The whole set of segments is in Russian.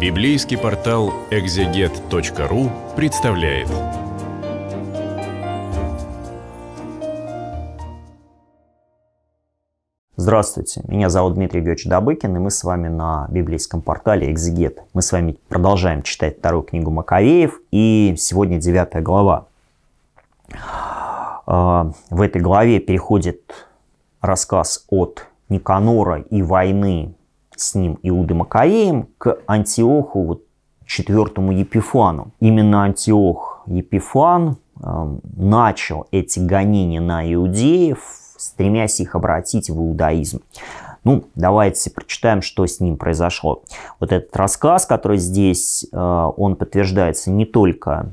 Библейский портал экзегет.ру представляет. Здравствуйте, меня зовут Дмитрий Георгиевич Добыкин, и мы с вами на библейском портале «Экзегет». Мы с вами продолжаем читать вторую книгу Маковеев, и сегодня девятая глава. А, в этой главе переходит рассказ от Никанора и войны с ним Иуды Макаеем к Антиоху, вот, четвертому Епифану. Именно Антиох Епифан э, начал эти гонения на иудеев, стремясь их обратить в иудаизм. Ну, давайте прочитаем, что с ним произошло. Вот этот рассказ, который здесь, э, он подтверждается не только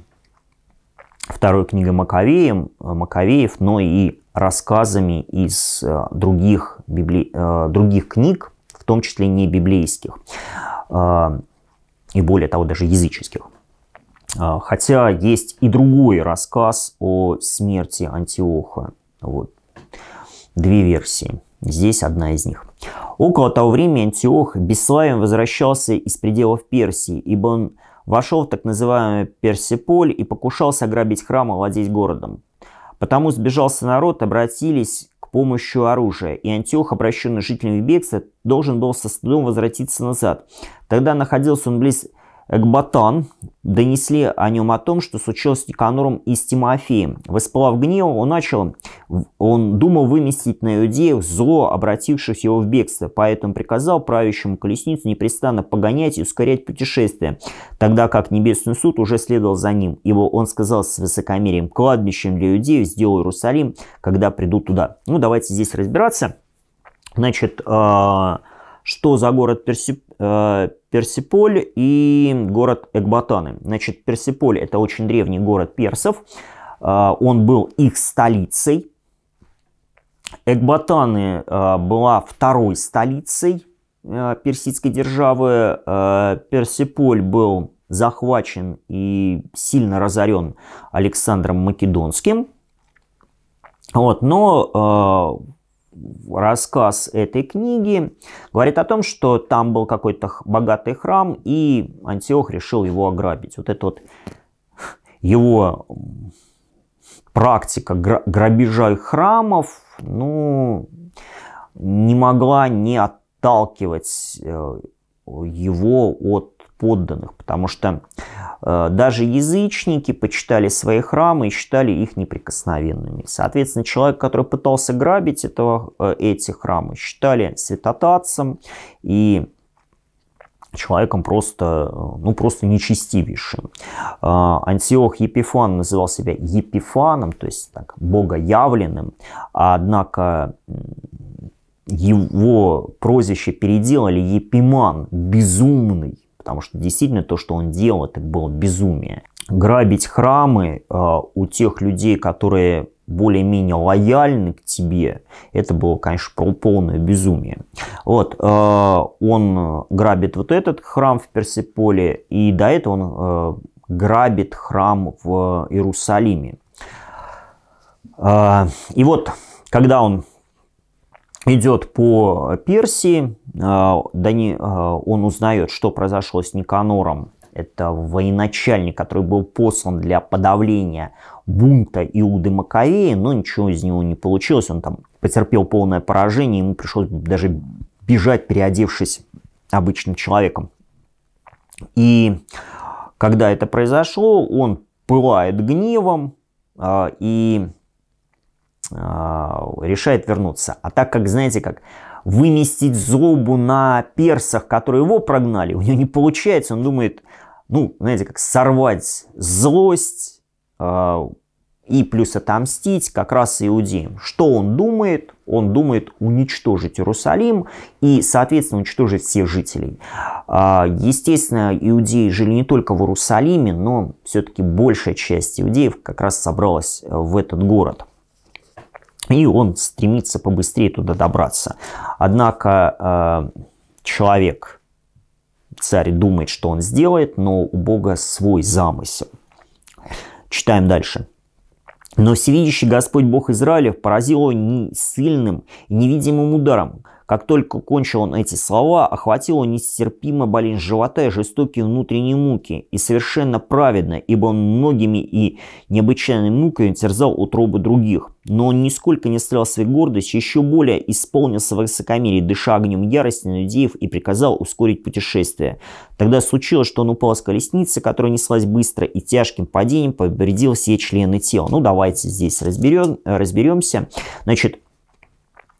второй книгой Маковеем, э, Маковеев, но и рассказами из э, других, библи... э, других книг, том числе не библейских, а, и более того, даже языческих. А, хотя есть и другой рассказ о смерти Антиоха. Вот. Две версии. Здесь одна из них. Около того времени Антиох бесславен возвращался из пределов Персии, ибо он вошел в так называемый Персиполь и покушался ограбить храм и владеть городом. Потому сбежался народ, обратились помощью оружия, и Антиох, обращенный жителями Бекса, должен был со стыдом возвратиться назад. Тогда находился он близ Экбатан донесли о нем о том, что случилось с Никанором и с Тимофеем. Воспылав гнева, он начал, он думал выместить на иудеев зло, обратившись его в бегство, поэтому приказал правящему колесницу непрестанно погонять и ускорять путешествие, тогда как Небесный суд уже следовал за ним, его он сказал с высокомерием, кладбищем для иудеев сделал Иерусалим, когда придут туда. Ну, давайте здесь разбираться. Значит, э что за город Персип... Э, Персиполь и город Экбатаны? Значит, Персиполь – это очень древний город персов. Э, он был их столицей. Экбатаны э, была второй столицей персидской державы. Персиполь был захвачен и сильно разорен Александром Македонским. Вот, но рассказ этой книги говорит о том, что там был какой-то богатый храм, и Антиох решил его ограбить. Вот это вот его практика грабежа храмов, ну, не могла не отталкивать э, его от подданных, потому что э, даже язычники почитали свои храмы и считали их неприкосновенными. Соответственно, человек, который пытался грабить этого, э, эти храмы, считали святотатцем и человеком просто, э, ну, просто нечестивейшим. Антиох Епифан называл себя Епифаном, то есть так, богоявленным, однако его прозвище переделали Епиман, безумный, Потому что действительно то, что он делал, это было безумие. Грабить храмы э, у тех людей, которые более-менее лояльны к тебе, это было, конечно, полное безумие. Вот, э, он грабит вот этот храм в Персиполе, и до этого он э, грабит храм в Иерусалиме. Э, и вот, когда он идет по Персии, а, Дани, а, он узнает, что произошло с Никанором, это военачальник, который был послан для подавления бунта Иуды Маковея, но ничего из него не получилось, он там потерпел полное поражение, ему пришлось даже бежать, переодевшись обычным человеком. И когда это произошло, он пылает гневом, а, и Э, решает вернуться. А так как, знаете, как выместить злобу на персах, которые его прогнали, у него не получается. Он думает, ну, знаете, как сорвать злость э, и плюс отомстить как раз иудеям. Что он думает? Он думает уничтожить Иерусалим и, соответственно, уничтожить всех жителей. Э, естественно, иудеи жили не только в Иерусалиме, но все-таки большая часть иудеев как раз собралась э, в этот город и он стремится побыстрее туда добраться. Однако э, человек, царь думает, что он сделает, но у Бога свой замысел. Читаем дальше. Но всевидящий Господь Бог Израилев поразил его не сильным невидимым ударом, как только кончил он эти слова, охватила нестерпимо болезнь живота и жестокие внутренние муки, и совершенно праведно, ибо он многими и необычайными муками терзал утробы других. Но он нисколько не стрял своей гордости, еще более исполнился в высокомерие, дыша огнем ярости на людей и приказал ускорить путешествие. Тогда случилось, что он упал с колесницы, которая неслась быстро и тяжким падением повредил все члены тела. Ну, давайте здесь разберем, разберемся. Значит,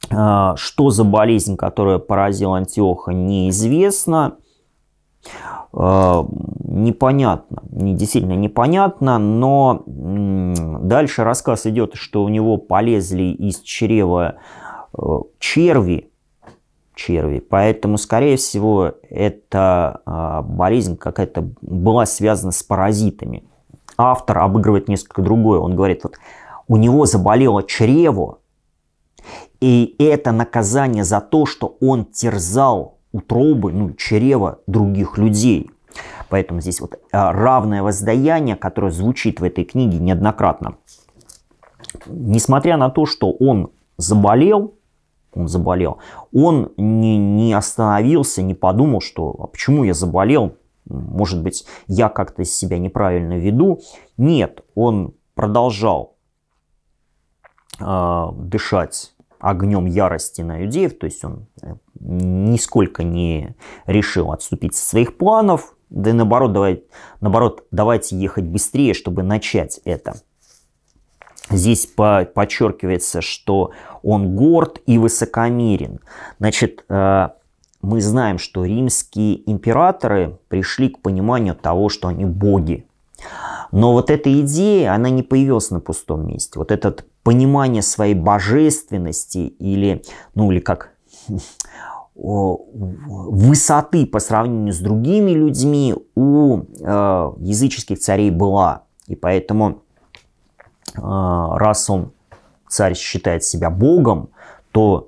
а, что за болезнь, которая поразила Антиоха, неизвестно. А, непонятно, действительно непонятно, но дальше рассказ идет, что у него полезли из чрева э, черви, черви. Поэтому, скорее всего, эта болезнь какая-то была связана с паразитами. Автор обыгрывает несколько другое. Он говорит, вот у него заболело чрево, и это наказание за то, что он терзал утробы, ну, чрево других людей. Поэтому здесь вот а, равное воздаяние, которое звучит в этой книге неоднократно. Несмотря на то, что он заболел, он заболел, он не, не остановился, не подумал, что а почему я заболел, может быть, я как-то себя неправильно веду. Нет, он продолжал э, дышать огнем ярости на иудеев, то есть он э, нисколько не решил отступить со своих планов, да и наоборот, давай, наоборот, давайте ехать быстрее, чтобы начать это. Здесь по, подчеркивается, что он горд и высокомерен. Значит, э, мы знаем, что римские императоры пришли к пониманию того, что они боги, но вот эта идея, она не появилась на пустом месте. Вот это понимание своей божественности или, ну или как высоты по сравнению с другими людьми у э, языческих царей была. И поэтому, э, раз он, царь, считает себя богом, то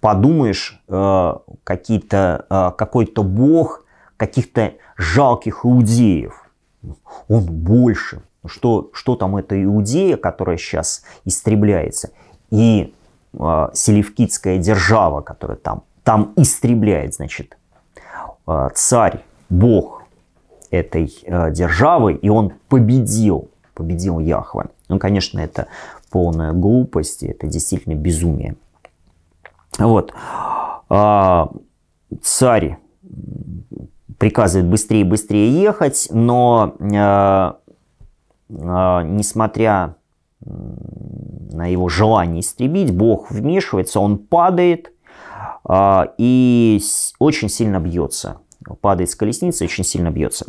подумаешь, э, какие-то, э, какой-то бог каких-то жалких иудеев он больше. Что, что там эта Иудея, которая сейчас истребляется, и э, а, селевкидская держава, которая там, там истребляет, значит, э, царь, бог этой э, державы, и он победил, победил Яхва. Ну, конечно, это полная глупость, это действительно безумие. Вот. А, царь приказывает быстрее и быстрее ехать, но э, э, несмотря на его желание истребить, Бог вмешивается, он падает э, и очень сильно бьется. Падает с колесницы, очень сильно бьется.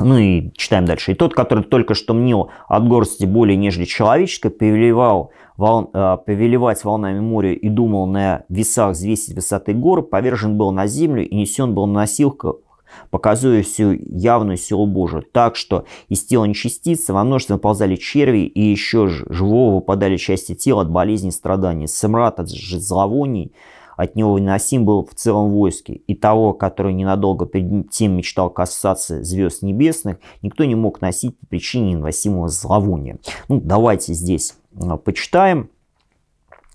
Ну и читаем дальше. «И тот, который только что мнил от горсти более нежели человеческой, повелевал волн, э, повелевать волнами моря и думал на весах взвесить высоты гор, повержен был на землю и несен был на носилках, показуя всю явную силу Божию. Так что из тела не частицы во множестве ползали черви, и еще живого выпадали части тела от болезней и страданий, смрад от зловоний, от него наносим был в целом войске. И того, который ненадолго перед тем мечтал касаться звезд небесных, никто не мог носить по причине наносимого зловония. Ну, давайте здесь а, почитаем.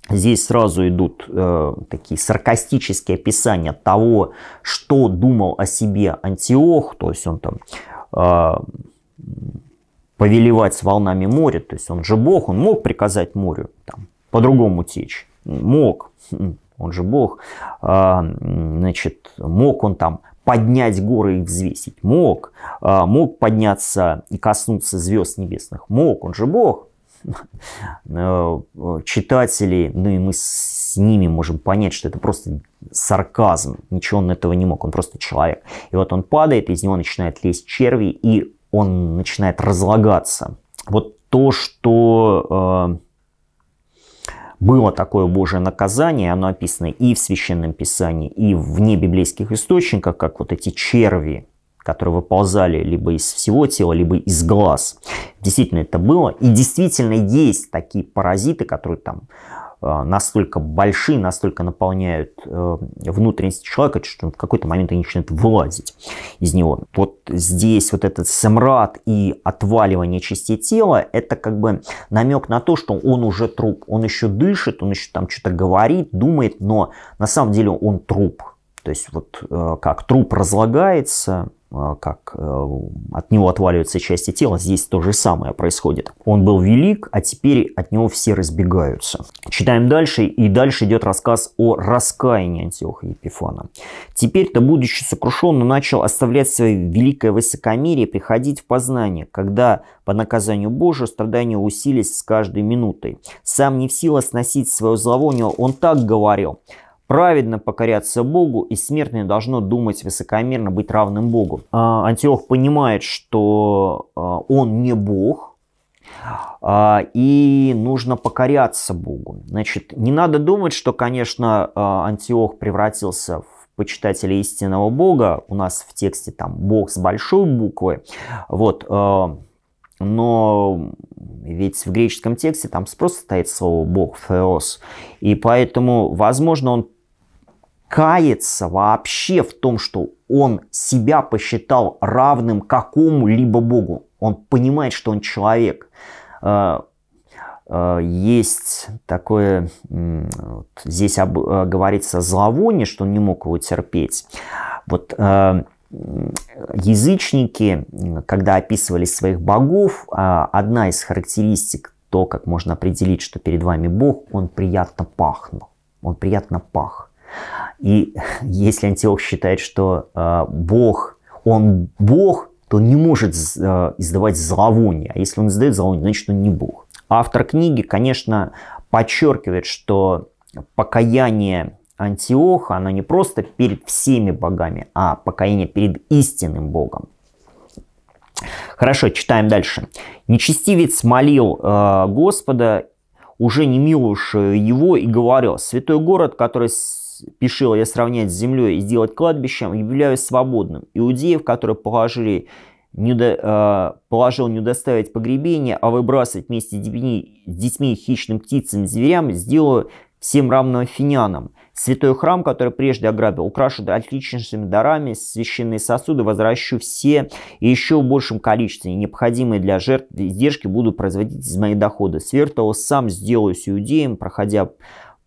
Здесь сразу идут э, такие саркастические описания того, что думал о себе Антиох, то есть он там э, повелевать с волнами моря, то есть он же бог, он мог приказать морю там, по-другому течь, мог, хм он же Бог, а, значит, мог он там поднять горы и взвесить? Мог. А, мог подняться и коснуться звезд небесных? Мог, он же Бог. Э, читатели, ну и мы с ними можем понять, что это просто сарказм. Ничего он этого не мог, он просто человек. И вот он падает, из него начинают лезть черви, и он начинает разлагаться. Вот то, что э, было такое Божье наказание, оно описано и в Священном Писании, и в небиблейских источниках, как вот эти черви, которые выползали либо из всего тела, либо из глаз. Действительно это было. И действительно есть такие паразиты, которые там Э, настолько большие, настолько наполняют э, внутренность человека, что в какой-то момент они начинают вылазить из него. Вот здесь вот этот самрад и отваливание части тела, это как бы намек на то, что он уже труп. Он еще дышит, он еще там что-то говорит, думает, но на самом деле он труп. То есть вот э, как труп разлагается, а, как э, от него отваливаются части тела, здесь то же самое происходит. Он был велик, а теперь от него все разбегаются. Читаем дальше, и дальше идет рассказ о раскаянии Антиоха Епифана. «Теперь-то, будучи сокрушен, он начал оставлять свое великое высокомерие и приходить в познание, когда по наказанию Божию страдания усилились с каждой минутой. Сам не в силах сносить свое зловоние, он так говорил – праведно покоряться Богу, и смертное должно думать высокомерно, быть равным Богу. А, Антиох понимает, что а, он не Бог, а, и нужно покоряться Богу. Значит, не надо думать, что, конечно, Антиох превратился в почитателя истинного Бога. У нас в тексте там Бог с большой буквы. Вот, но ведь в греческом тексте там просто стоит слово «бог», «феос». И поэтому, возможно, он кается вообще в том, что он себя посчитал равным какому-либо богу. Он понимает, что он человек. Э, э, есть такое, вот здесь об, э, говорится зловоние, что он не мог его терпеть. Вот язычники, когда описывали своих богов, одна из характеристик, то, как можно определить, что перед вами бог, он приятно пахнул. Он приятно пах. И если Антиох считает, что э, Бог, он Бог, то не может э, издавать зловоние. А если он издает зловоние, значит, он не Бог. Автор книги, конечно, подчеркивает, что покаяние Антиоха, оно не просто перед всеми богами, а покаяние перед истинным богом. Хорошо, читаем дальше. «Нечестивец молил э, Господа, уже не милуешь его, и говорил, «Святой город, который спешила я сравнять с землей и сделать кладбищем, являюсь свободным. Иудеев, которые положили не до, а, положил не доставить погребение, а выбрасывать вместе с детьми, с детьми хищным птицам и зверям, сделаю всем равным финянам. Святой храм, который прежде ограбил, украшу отличнейшими дарами, священные сосуды возвращу все и еще в большем количестве. Необходимые для жертв издержки буду производить из моих доходов. Сверх того, сам сделаюсь иудеем, проходя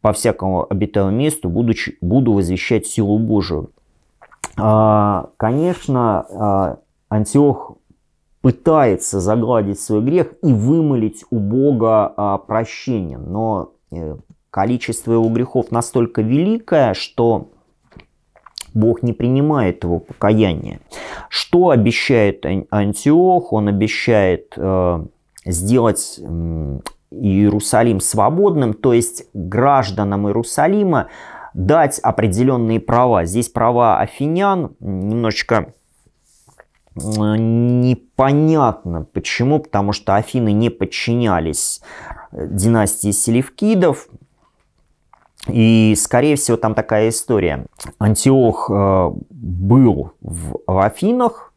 по всякому обитаемому месту, будучи, буду возвещать силу Божию. А, конечно, а, Антиох пытается загладить свой грех и вымолить у Бога а, прощение, но э, количество его грехов настолько великое, что Бог не принимает его покаяние. Что обещает Антиох? Он обещает э, сделать Иерусалим свободным, то есть гражданам Иерусалима дать определенные права. Здесь права афинян немножечко непонятно почему, потому что Афины не подчинялись э, династии Селевкидов, и, скорее всего, там такая история. Антиох э, был в Афинах,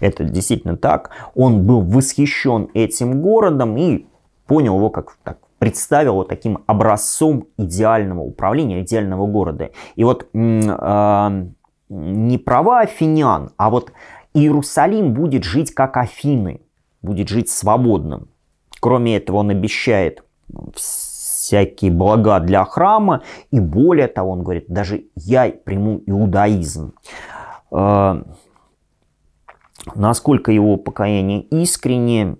это действительно так. Он был восхищен этим городом и понял его как так, представил его таким образцом идеального управления, идеального города. И вот э, не права афинян, а вот Иерусалим будет жить как Афины, будет жить свободным. Кроме этого, он обещает всякие блага для храма, и более того, он говорит, даже я приму иудаизм. Э, Насколько его покаяние искренне,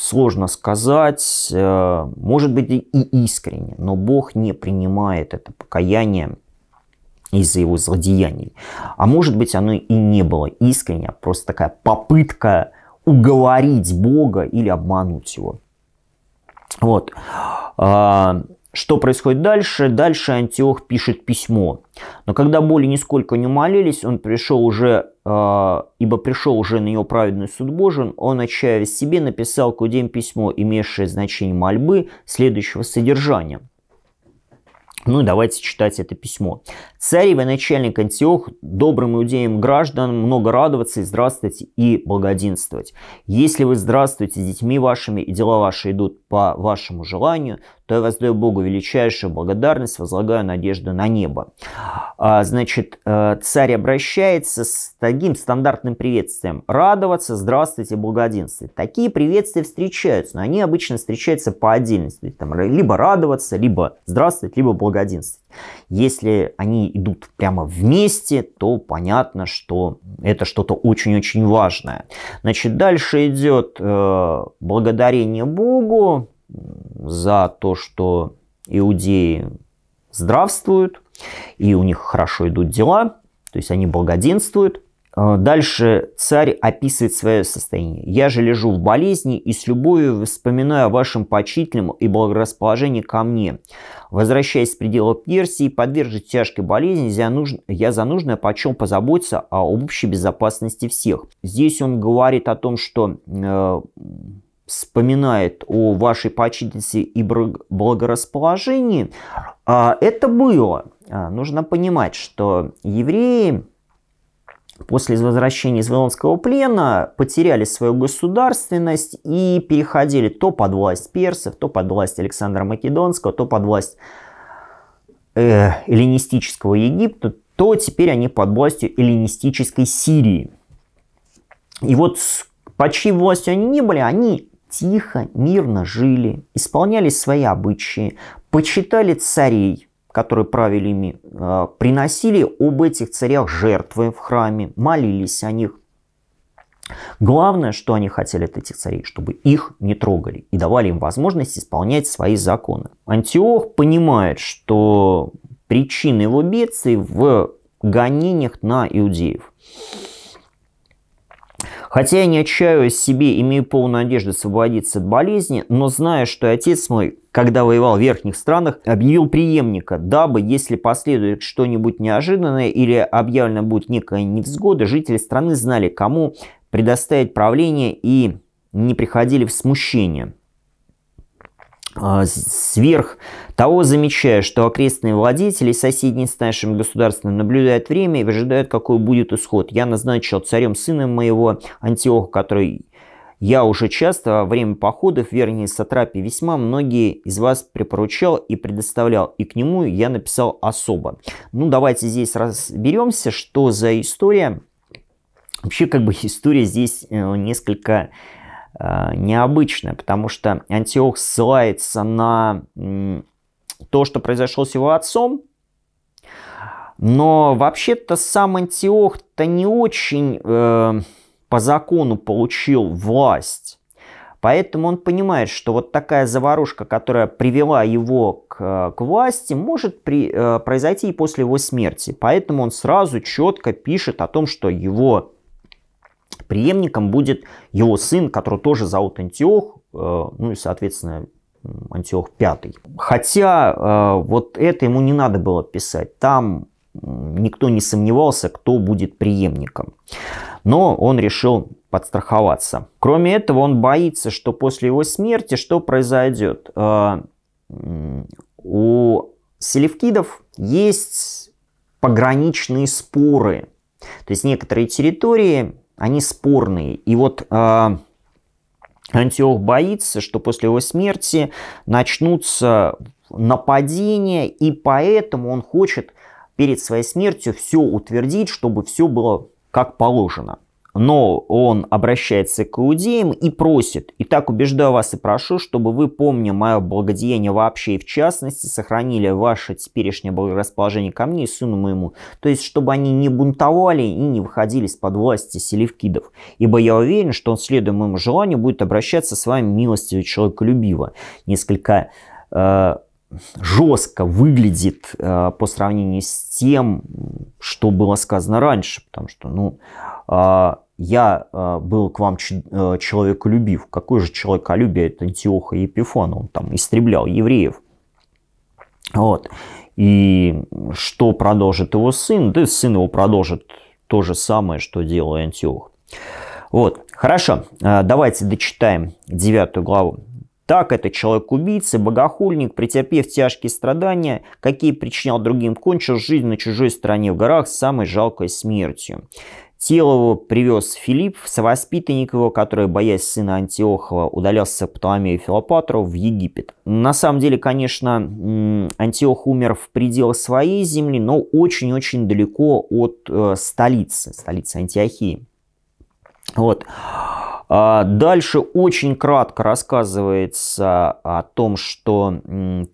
сложно сказать, э, может быть и искренне, но Бог не принимает это покаяние из-за его злодеяний. А может быть оно и не было искренне, а просто такая попытка уговорить Бога или обмануть его. Вот. А, что происходит дальше? Дальше Антиох пишет письмо. Но когда боли нисколько не умолились, он пришел уже, э, ибо пришел уже на ее праведный суд Божий, он, отчаясь себе, написал к письмо, имеющее значение мольбы следующего содержания. Ну, и давайте читать это письмо. Царь и военачальник Антиох добрым иудеям граждан много радоваться и здравствовать и благоденствовать. Если вы здравствуете с детьми вашими и дела ваши идут по вашему желанию, то я воздаю Богу величайшую благодарность, возлагаю надежду на небо. А, значит, э, царь обращается с таким стандартным приветствием. Радоваться, здравствуйте, благоденствовать. Такие приветствия встречаются, но они обычно встречаются по отдельности. Там либо радоваться, либо здравствовать, либо благоденствовать. Если они идут прямо вместе, то понятно, что это что-то очень-очень важное. Значит, дальше идет э, благодарение Богу за то, что иудеи здравствуют, и у них хорошо идут дела, то есть они благоденствуют. Э, дальше царь описывает свое состояние. «Я же лежу в болезни и с любовью вспоминаю о вашем почительном и благорасположении ко мне. Возвращаясь с предела Персии, подвержет тяжкой болезни, я, нуж... я за нужное почем позаботиться о общей безопасности всех». Здесь он говорит о том, что э, вспоминает о вашей почительности и благорасположении. А это было. А, нужно понимать, что евреи после возвращения из Вавилонского плена потеряли свою государственность и переходили то под власть персов, то под власть Александра Македонского, то под власть э, эллинистического Египта, то теперь они под властью эллинистической Сирии. И вот под чьей властью они не были, они тихо, мирно жили, исполняли свои обычаи, почитали царей, которые правили ими, а, приносили об этих царях жертвы в храме, молились о них. Главное, что они хотели от этих царей, чтобы их не трогали и давали им возможность исполнять свои законы. Антиох понимает, что причина его бедствий в гонениях на иудеев. Хотя я не отчаиваюсь себе, имею полную надежду освободиться от болезни, но знаю, что отец мой, когда воевал в верхних странах, объявил преемника, дабы, если последует что-нибудь неожиданное или объявлено будет некая невзгода, жители страны знали, кому предоставить правление и не приходили в смущение. А, сверх того замечая, что окрестные владетели соседней с нашим государством наблюдают время и выжидают, какой будет исход. Я назначил царем сына моего Антиоха, который я уже часто во время походов, вернее сатрапе весьма, многие из вас препоручал и предоставлял, и к нему я написал особо. Ну, давайте здесь разберемся, что за история. Вообще, как бы история здесь э, несколько Э, необычное, потому что Антиох ссылается на то, что произошло с его отцом, но вообще-то сам Антиох-то не очень э, по закону получил власть. Поэтому он понимает, что вот такая заварушка, которая привела его к, э, к власти, может при, э, произойти и после его смерти. Поэтому он сразу четко пишет о том, что его Преемником будет его сын, который тоже зовут Антиох, э, ну и, соответственно, Антиох V. Хотя э, вот это ему не надо было писать. Там никто не сомневался, кто будет преемником. Но он решил подстраховаться. Кроме этого, он боится, что после его смерти что произойдет? Э, у селевкидов есть пограничные споры. То есть некоторые территории они спорные. И вот э, Антиох боится, что после его смерти начнутся нападения, и поэтому он хочет перед своей смертью все утвердить, чтобы все было как положено но он обращается к иудеям и просит, «И так убеждаю вас и прошу, чтобы вы, помня мое благодеяние вообще и в частности, сохранили ваше теперешнее благорасположение ко мне и сыну моему, то есть, чтобы они не бунтовали и не выходили из-под власти селевкидов, ибо я уверен, что он, следуя моему желанию, будет обращаться с вами милостиво и человеколюбиво». Несколько э, жестко выглядит э, по сравнению с тем, что было сказано раньше, потому что, ну, э, я э, был к вам ч- э, человеколюбив. Какое же человеколюбие это Антиоха и Епифан? Он там истреблял евреев. Вот. И что продолжит его сын? Да сын его продолжит то же самое, что делал Антиох. Вот. Хорошо. Э, давайте дочитаем девятую главу. Так это человек-убийца, богохульник, претерпев тяжкие страдания, какие причинял другим, кончил жизнь на чужой стороне в горах самой жалкой смертью. Тело его привез Филипп, совоспитанник его, который, боясь сына Антиохова, удалялся к Птоломею Филопатру в Египет. На самом деле, конечно, Антиох умер в пределах своей земли, но очень-очень далеко от э, столицы, столицы Антиохии. Вот. А, дальше очень кратко рассказывается о том, что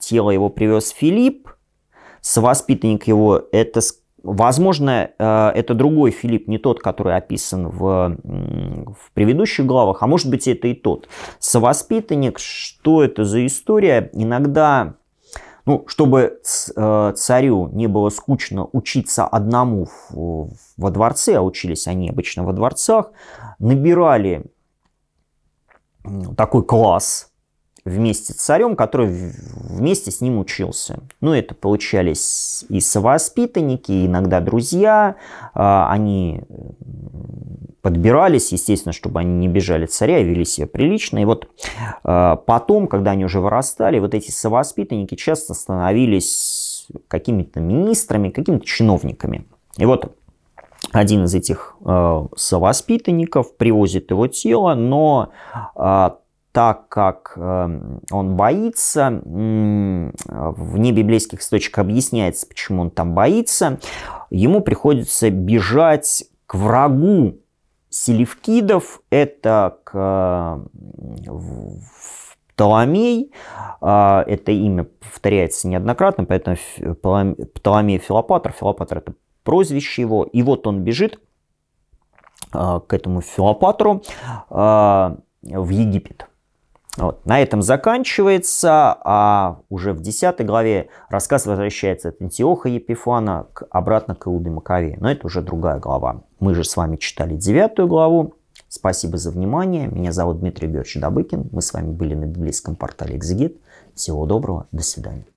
тело его привез Филипп, совоспитанник его это Возможно, э, это другой Филипп, не тот, который описан в, в предыдущих главах, а может быть это и тот. Совоспитанник, что это за история? Иногда, ну, чтобы э, царю не было скучно учиться одному во дворце, а учились они обычно во дворцах, набирали такой класс – вместе с царем, который вместе с ним учился. Ну, это получались и совоспитанники, и иногда друзья. А, они подбирались, естественно, чтобы они не бежали от царя и вели себя прилично. И вот а, потом, когда они уже вырастали, вот эти совоспитанники часто становились какими-то министрами, какими-то чиновниками. И вот один из этих э, совоспитанников привозит его тело, но э, так как эм, он боится, вне библейских источек объясняется, почему он там боится, ему приходится бежать к врагу селевкидов, это к э, Птоломей, а, это имя повторяется неоднократно, поэтому Птоломей Филопатр, Филопатр это прозвище его, и вот он бежит э, к этому Филопатру э, в Египет. Вот. На этом заканчивается, а уже в 10 главе рассказ возвращается от Антиоха Епифана к, обратно к Иуде Маковею. Но это уже другая глава. Мы же с вами читали 9 главу. Спасибо за внимание. Меня зовут Дмитрий Георгиевич Добыкин. Мы с вами были на библейском портале «Экзегит». Всего доброго. До свидания.